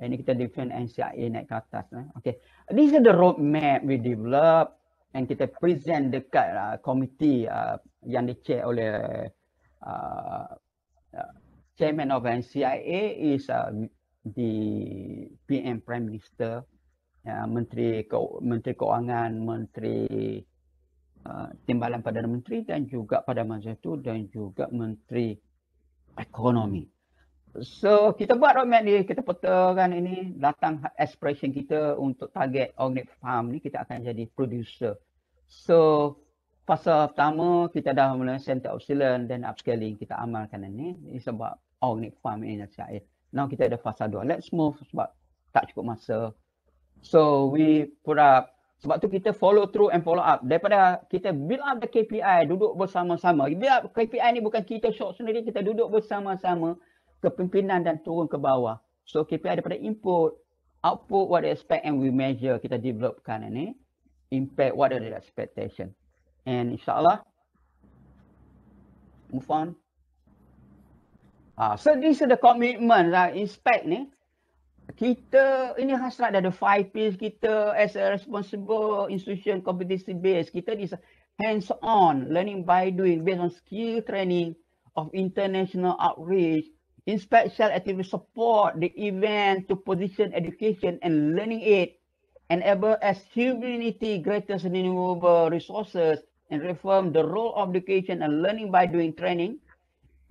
Ini kita defend NCIA naik ke atas. Eh? Okay. This is the roadmap we develop and kita present dekat uh, komiti uh, yang di-chair oleh uh, uh, chairman of NCIA is uh, the PM Prime Minister uh, Menteri Ke- Menteri Keuangan Menteri uh, Timbalan Perdana Menteri dan juga pada masa itu dan juga Menteri Ekonomi So kita buat roadmap ni, kita petakan ini datang expression kita untuk target organic farm ni kita akan jadi producer. So fasa pertama kita dah mula center of excellence dan upscaling kita amalkan ini, ini sebab organic farm ini nak cair. Now kita ada fasa dua, let's move sebab tak cukup masa. So we put up sebab tu kita follow through and follow up. Daripada kita build up the KPI, duduk bersama-sama. Build up KPI ni bukan kita short sendiri, kita duduk bersama-sama kepimpinan dan turun ke bawah. So KPI daripada input, output what they expect and we measure kita developkan ini. Impact what are the expectation. And insyaAllah. Move on. Ah, so this is the commitment. Lah, inspect ni. Kita ini hasrat ada five piece kita as a responsible institution competency base. Kita di hands on learning by doing based on skill training of international outreach inspect shall actively support the event to position education and learning aid, enable as humanity greater renewable resources, and reform the role of education and learning by doing training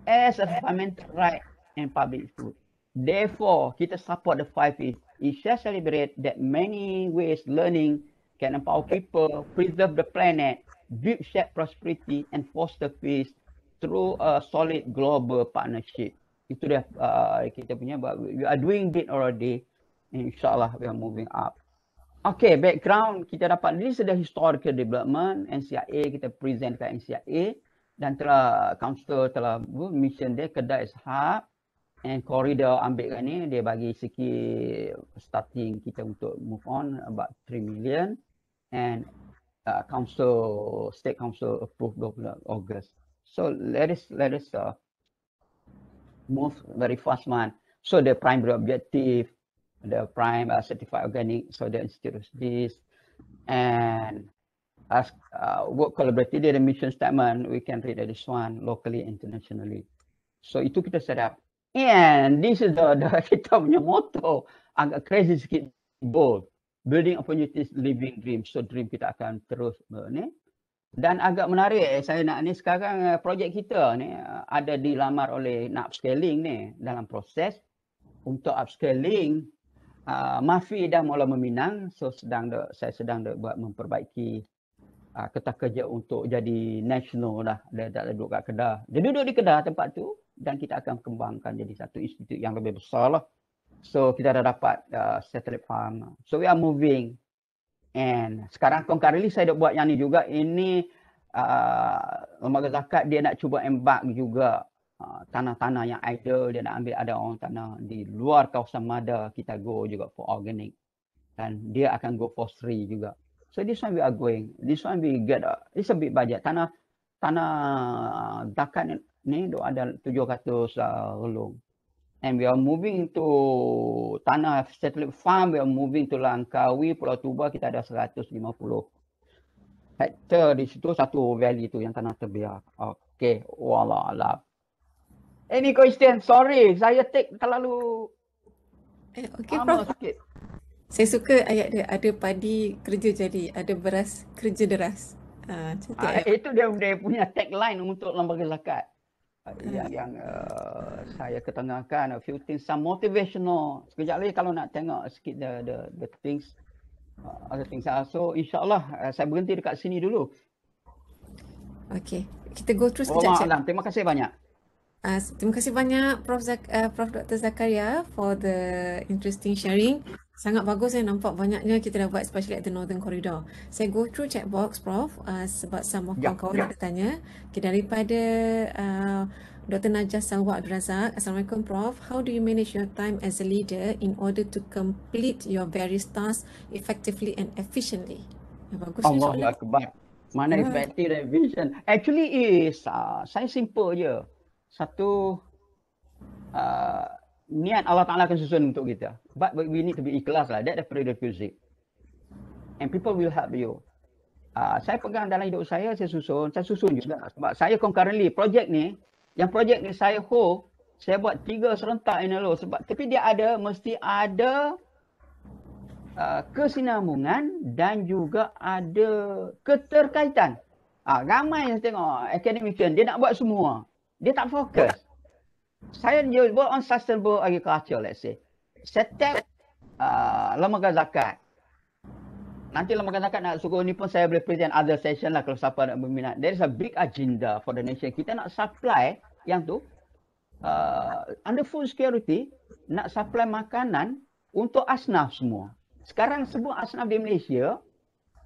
as a fundamental right and public good. Therefore, kita support the five E's. It shall celebrate that many ways learning can empower people, preserve the planet, build shared prosperity, and foster peace through a solid global partnership itu dia uh, kita punya but we are doing it already insyaallah we are moving up okay background kita dapat ini sudah historical development NCIA kita present kat NCIA dan telah council telah uh, mission dia kedai hub and corridor ambil kan ni dia bagi segi starting kita untuk move on about 3 million and uh, council state council approve 20 August so let us let us uh, move very fast man. So the primary objective, the prime uh, certified organic, so the institute of this and as uh, work collaborative the mission statement, we can read this one locally, internationally. So itu kita set up. And this is the, the kita punya motto, agak crazy sikit, bold. Building opportunities, living dreams. So dream kita akan terus uh, eh, ni, dan agak menarik eh, saya nak ni sekarang eh, projek kita ni eh, ada dilamar oleh nak upscaling ni dalam proses untuk upscaling uh, Mafi dah mula meminang so sedang de, saya sedang de, buat memperbaiki uh, ah, ketah kerja untuk jadi national dah dia tak duduk kat Kedah dia duduk di Kedah tempat tu dan kita akan kembangkan jadi satu institut yang lebih besar lah so kita dah dapat uh, satellite farm so we are moving And sekarang concurrently saya dah buat yang ni juga. Ini uh, lembaga zakat dia nak cuba embak juga uh, tanah-tanah yang idle. Dia nak ambil ada orang tanah di luar kawasan mada kita go juga for organic. Dan dia akan go for free juga. So this one we are going. This one we get. Uh, it's a big budget. Tanah tanah uh, zakat ni, ni ada 700 uh, relung. And we are moving to tanah satellite farm. We are moving to Langkawi, Pulau Tuba. Kita ada 150 hektar di situ. Satu valley tu yang tanah terbiar. Okay. Wallah Any question? Sorry. Saya take terlalu eh, okay, prof. sikit. Saya suka ayat dia. Ada padi kerja jadi. Ada beras kerja deras. Uh, ah, itu dia, dia punya tagline untuk lembaga zakat. Correct. Ya, hmm. yang, yang uh, eh, saya ketengahkan a few things some motivational sekejap lagi kalau nak tengok sikit the the, the things uh, other things are. Ah, so insyaallah uh, saya berhenti dekat sini dulu Okay, kita go through sekejap. Oh, alam. Terima kasih banyak. Uh, terima kasih banyak Prof Zak- uh, Prof Dr Zakaria for the interesting sharing. Sangat bagus saya nampak banyaknya kita dah buat especially at the Northern Corridor. Saya go through chat box Prof uh, sebab sama ya, yeah, kawan-kawan yeah. ada Okay, daripada uh, Dr. Najah Salwa Abdul Razak. Assalamualaikum Prof. How do you manage your time as a leader in order to complete your various tasks effectively and efficiently? Ya, bagus Allah ni soalan. Allah Akbar. Mana yeah. Hmm. effective and vision? Actually is uh, saya simple je. Satu uh, niat Allah Ta'ala akan susun untuk kita. But we need to be ikhlas lah. That the music, And people will help you. Uh, saya pegang dalam hidup saya, saya susun. Saya susun juga. Sebab saya concurrently, projek ni, yang projek ni saya ho, saya buat tiga serentak in a row. Sebab, tapi dia ada, mesti ada uh, kesinambungan dan juga ada keterkaitan. Uh, ramai yang tengok, academician, dia nak buat semua. Dia tak fokus saya jual on sustainable agriculture let's say setiap uh, lembaga zakat nanti lembaga zakat nak suku ni pun saya boleh present other session lah kalau siapa nak berminat there is a big agenda for the nation kita nak supply yang tu uh, under food security nak supply makanan untuk asnaf semua sekarang semua asnaf di Malaysia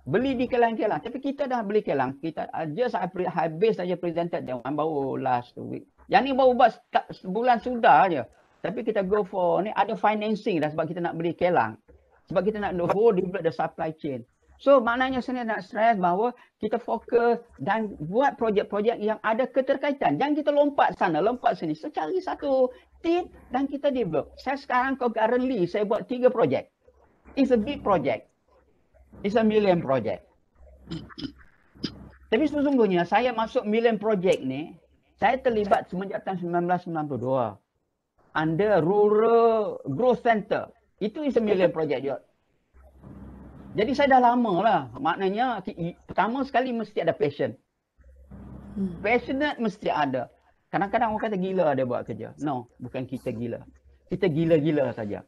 beli di kelang-kelang tapi kita dah beli kelang kita uh, just I pre- habis saja presented dia baru last week yang ni baru buat sebulan sudah je. Tapi kita go for ni ada financing dah sebab kita nak beli kelang. Sebab kita nak the whole develop the supply chain. So maknanya saya nak stress bahawa kita fokus dan buat projek-projek yang ada keterkaitan. Jangan kita lompat sana, lompat sini. So cari satu team dan kita develop. Saya sekarang kau currently saya buat tiga projek. It's a big project. It's a million project. Tapi sesungguhnya saya masuk million project ni, saya terlibat semenjak tahun 1992 Anda Rural Growth Center. Itu is a million project juga. Jadi saya dah lama lah. Maknanya pertama sekali mesti ada passion. Hmm. Passionate mesti ada. Kadang-kadang orang kata gila dia buat kerja. No, bukan kita gila. Kita gila-gila saja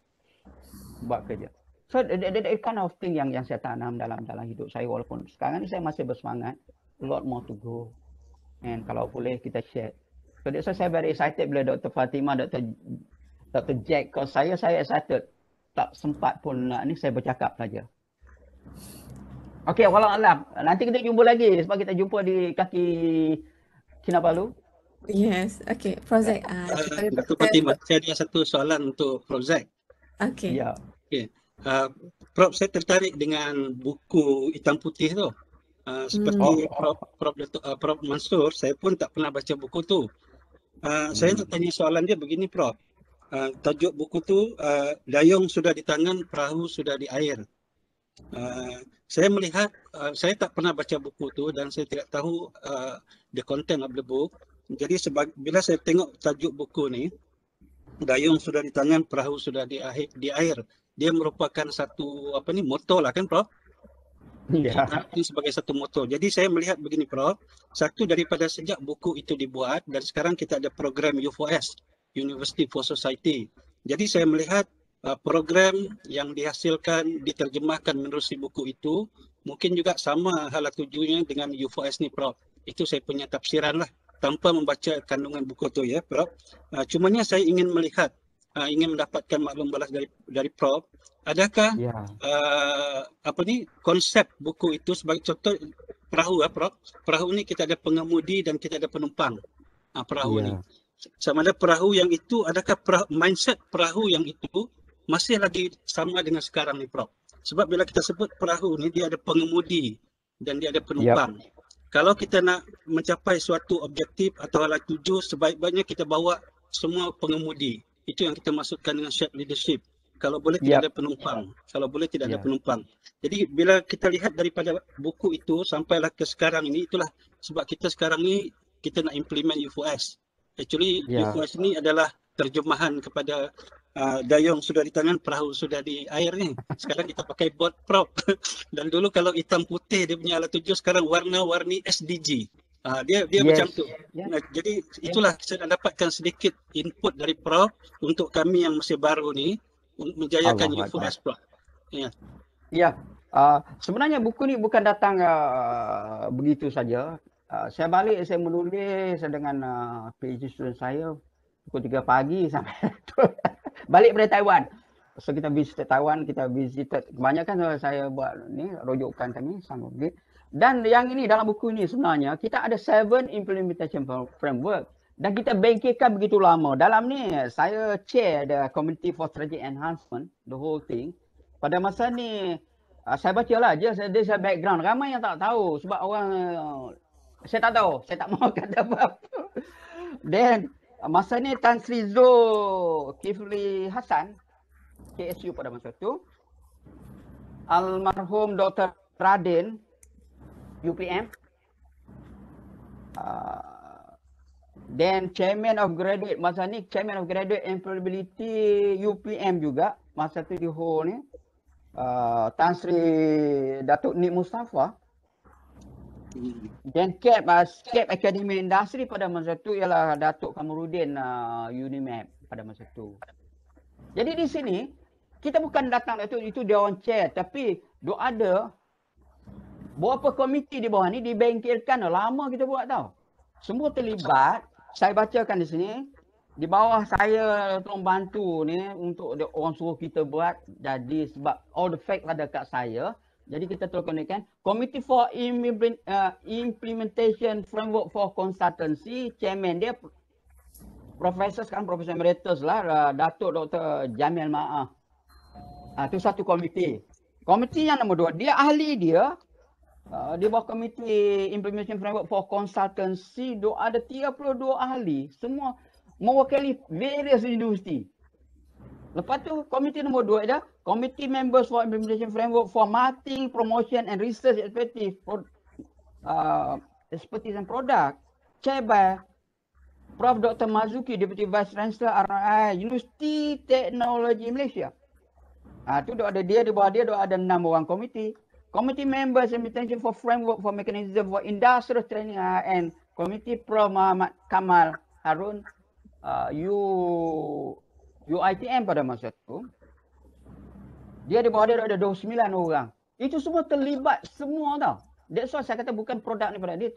buat kerja. So the, the, the kind of thing yang yang saya tanam dalam dalam hidup saya walaupun sekarang ni saya masih bersemangat. A lot more to go. And kalau boleh kita share. So, that's why saya very excited bila Dr. Fatima, Dr. Dr. Jack. Kalau saya, saya excited. Tak sempat pun nak ni saya bercakap saja. Okay, walau alam. Nanti kita jumpa lagi sebab kita jumpa di kaki Kinabalu. Yes, okay. Prozac. Uh, Dr. Dr. Fatima, saya ada satu soalan untuk Prozac. Okay. Yeah. Okay. Uh, ah, Prof, saya tertarik dengan buku hitam putih tu. Uh, seperti hmm. Prof, Prof, Dato, uh, ah, Prof. Mansur, saya pun tak pernah baca buku tu. Uh, hmm. Saya nak tanya soalan dia begini Prof. Uh, tajuk buku tu, uh, Dayung sudah di tangan, perahu sudah di air. Uh, saya melihat, uh, saya tak pernah baca buku tu dan saya tidak tahu uh, the content of the book. Jadi bila saya tengok tajuk buku ni, Dayung sudah di tangan, perahu sudah di, di air. Dia merupakan satu apa ni motor lah kan Prof? Yeah. Itu sebagai satu moto. Jadi saya melihat begini Prof, satu daripada sejak buku itu dibuat dan sekarang kita ada program U4S, University for Society. Jadi saya melihat uh, program yang dihasilkan, diterjemahkan menerusi buku itu, mungkin juga sama hal tujuannya dengan U4S ni Prof. Itu saya punya tafsiran lah tanpa membaca kandungan buku tu ya Prof. Uh, cumanya saya ingin melihat uh, ingin mendapatkan maklum balas dari dari prof adakah yeah. uh, apa ni konsep buku itu sebagai contoh perahu ya prof perahu ni kita ada pengemudi dan kita ada penumpang uh, perahu yeah. ni sama ada perahu yang itu adakah perahu, mindset perahu yang itu masih lagi sama dengan sekarang ni prof sebab bila kita sebut perahu ni dia ada pengemudi dan dia ada penumpang yep. Kalau kita nak mencapai suatu objektif atau hal tuju, sebaik-baiknya kita bawa semua pengemudi itu yang kita maksudkan dengan shared leadership kalau boleh tidak ya. ada penumpang kalau boleh tidak yeah. ada ya. penumpang jadi bila kita lihat daripada buku itu sampailah ke sekarang ini itulah sebab kita sekarang ni kita nak implement UFOS actually yeah. UFOS ini adalah terjemahan kepada uh, dayung sudah di tangan perahu sudah di air ni sekarang kita pakai board prop dan dulu kalau hitam putih dia punya alat tuju sekarang warna-warni SDG Uh, dia dia yes. macam tu. Yeah. Ya. jadi itulah yeah. saya nak dapatkan sedikit input dari Prof untuk kami yang masih baru ni untuk menjayakan Youthful Explore. Ya. Yeah. Ya. Yeah. Uh, sebenarnya buku ni bukan datang uh, begitu saja. Uh, saya balik, saya menulis dengan uh, PhD student saya pukul 3 pagi sampai tu. balik dari Taiwan. So kita visit Taiwan, kita visit kebanyakan saya buat ni rujukan kami sama begitu. Dan yang ini dalam buku ini sebenarnya kita ada seven implementation framework dan kita bengkelkan begitu lama. Dalam ni saya chair the committee for strategic enhancement the whole thing. Pada masa ni ah, saya baca lah je saya ada background ramai yang tak tahu sebab orang ah, saya tak tahu saya tak mahu kata apa. Then masa ni Tan Sri Zul Kifli Hasan KSU pada masa tu almarhum Dr. Raden UPM. Uh, ah, then chairman of graduate masa ni chairman of graduate employability UPM juga masa tu di Ho ni uh, Tan Sri Datuk Nik Mustafa hmm. Then cap uh, cap akademi industri pada masa tu ialah Datuk Kamarudin uh, Unimap pada masa tu. Jadi di sini kita bukan datang itu itu dia orang chair tapi do ada Berapa komiti di bawah ni dibengkelkan dah oh, lama kita buat tau. Semua terlibat. Saya bacakan di sini. Di bawah saya tolong bantu ni untuk dia, orang suruh kita buat. Jadi sebab all the fact ada kat saya. Jadi kita terkenalkan. komiti for uh, Implementation Framework for Consultancy. Chairman dia. Profesor sekarang Profesor Emeritus lah. Uh, Datuk Dr. Jamil Ma'ah. Itu ah, ha, satu komiti. Komiti yang nombor dua. Dia ahli dia Ah, di bawah komite implementation framework for consultancy tu ada 32 ahli semua mewakili various industri. lepas tu komite nombor 2 ada komite members for implementation framework for marketing promotion and research expertise for uh, expertise and product chair by Prof. Dr. Mazuki, Deputy Vice Chancellor RRI, Universiti Teknologi Malaysia. Ah ha, tu ada dia, di bawah dia ada enam orang komite committee members invitation for framework for mechanism for industrial training uh, and committee prof Muhammad Kamal Harun uh, U, UITM pada masa itu. Dia ada bahagian ada 29 orang. Itu semua terlibat semua tau. That's why saya kata bukan produk ni pada dia.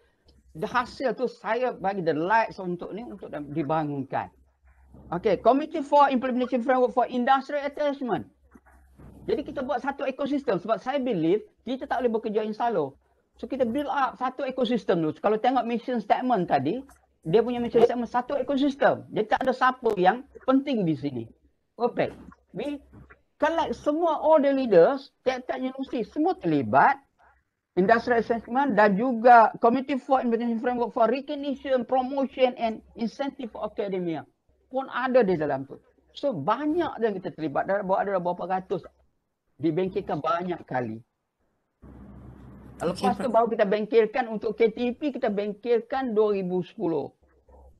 hasil tu saya bagi the lights untuk ni untuk dibangunkan. Okay, Committee for Implementation Framework for Industrial Attachment. Jadi kita buat satu ekosistem sebab saya believe kita tak boleh bekerja insalo. So kita build up satu ekosistem tu. Kalau tengok mission statement tadi, dia punya mission statement satu ekosistem. Dia tak ada siapa yang penting di sini. Perfect. We collect semua all the leaders, tiap-tiap universiti, semua terlibat. Industrial assessment dan juga Committee for investment Framework for Recognition, Promotion and Incentive for Academia pun ada di dalam tu. So banyak yang kita terlibat. Ada, ada, ada berapa ratus dibengkikan banyak kali. Lepas tu baru kita bengkelkan untuk KTP, kita bengkelkan 2010.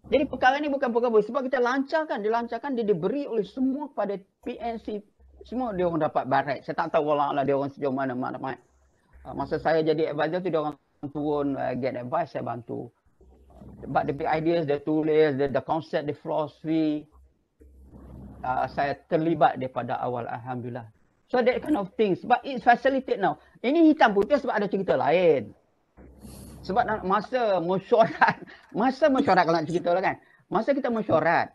Jadi perkara ni bukan perkara sebab kita lancarkan, dilancarkan dia diberi oleh semua pada PNC. Semua dia orang dapat barat. Saya tak tahu walau lah dia orang sejauh mana mak ah, Masa saya jadi advisor tu dia orang turun uh, get advice saya bantu. But the big ideas, the tools, the, the concept, the philosophy. Uh, saya terlibat daripada awal Alhamdulillah. So that kind of things. But it's facilitated now. Ini hitam putih sebab ada cerita lain. Sebab masa mesyuarat, masa mesyuarat kalau nak cerita lah kan. Masa kita mesyuarat,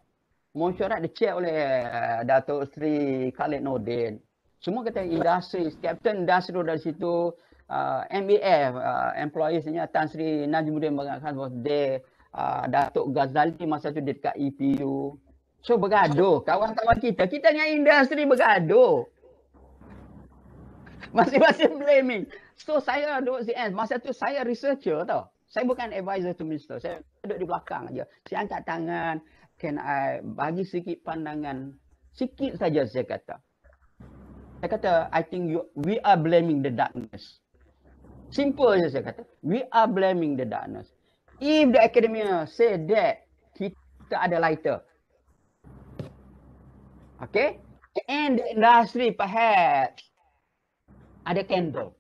mesyuarat dicek oleh uh, Datuk Sri Khalid Nordin. Semua kata industri, Captain Dasro dari situ, uh, eh, MEF, uh, eh, employees ni, Tan Sri Najmudin mengatakan was there. Uh, Datuk Ghazali masa tu dekat EPU. So bergaduh, kawan-kawan kita. Kita ni industri bergaduh masing-masing blaming. So saya duduk ZN. Masa tu saya researcher tau. Saya bukan advisor to minister. Saya duduk di belakang aja. Saya angkat tangan. Can I bagi sikit pandangan. Sikit saja saya kata. Saya kata, I think you, we are blaming the darkness. Simple saja saya kata. We are blaming the darkness. If the academia say that, kita ada lighter. Okay? And the industry perhaps ada candle.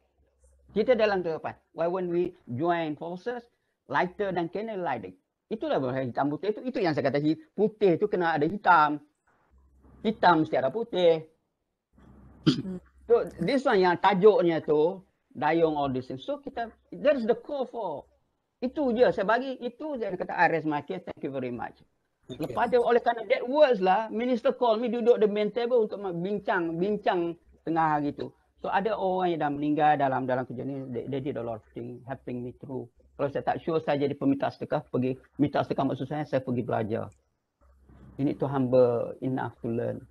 Kita dalam kehidupan. Why when we join forces, lighter dan candle lighting. Itulah berhari hitam putih itu. Itu yang saya kata putih itu kena ada hitam. Hitam mesti ada putih. so this one yang tajuknya tu, dayung all this. So kita, there's the core for. Itu je saya bagi. Itu je yang kata Aris Market. Thank you very much. Lepas tu oleh kerana that words lah, minister call me duduk the main table untuk bincang, bincang tengah hari tu. So ada orang yang dah meninggal dalam dalam kerja ni, they, they did a lot of things, helping me through. Kalau saya tak sure, saya jadi peminta sedekah, pergi minta sedekah maksud saya, saya pergi belajar. You need to humble enough to learn.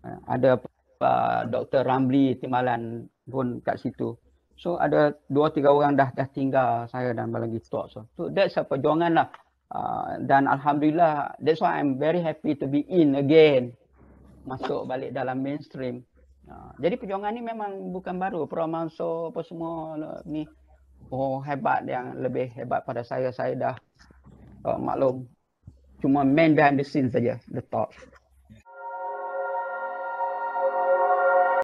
Uh, ada uh, Dr. Ramli Timbalan pun kat situ. So ada dua tiga orang dah dah tinggal saya dan lagi talk. So, so that's a perjuangan lah. Uh, dan Alhamdulillah, that's why I'm very happy to be in again. Masuk balik dalam mainstream. Ha, jadi perjuangan ni memang bukan baru. Pro Manso apa semua ni. Oh hebat yang lebih hebat pada saya. Saya dah uh, maklum. Cuma main behind the scene saja. The top.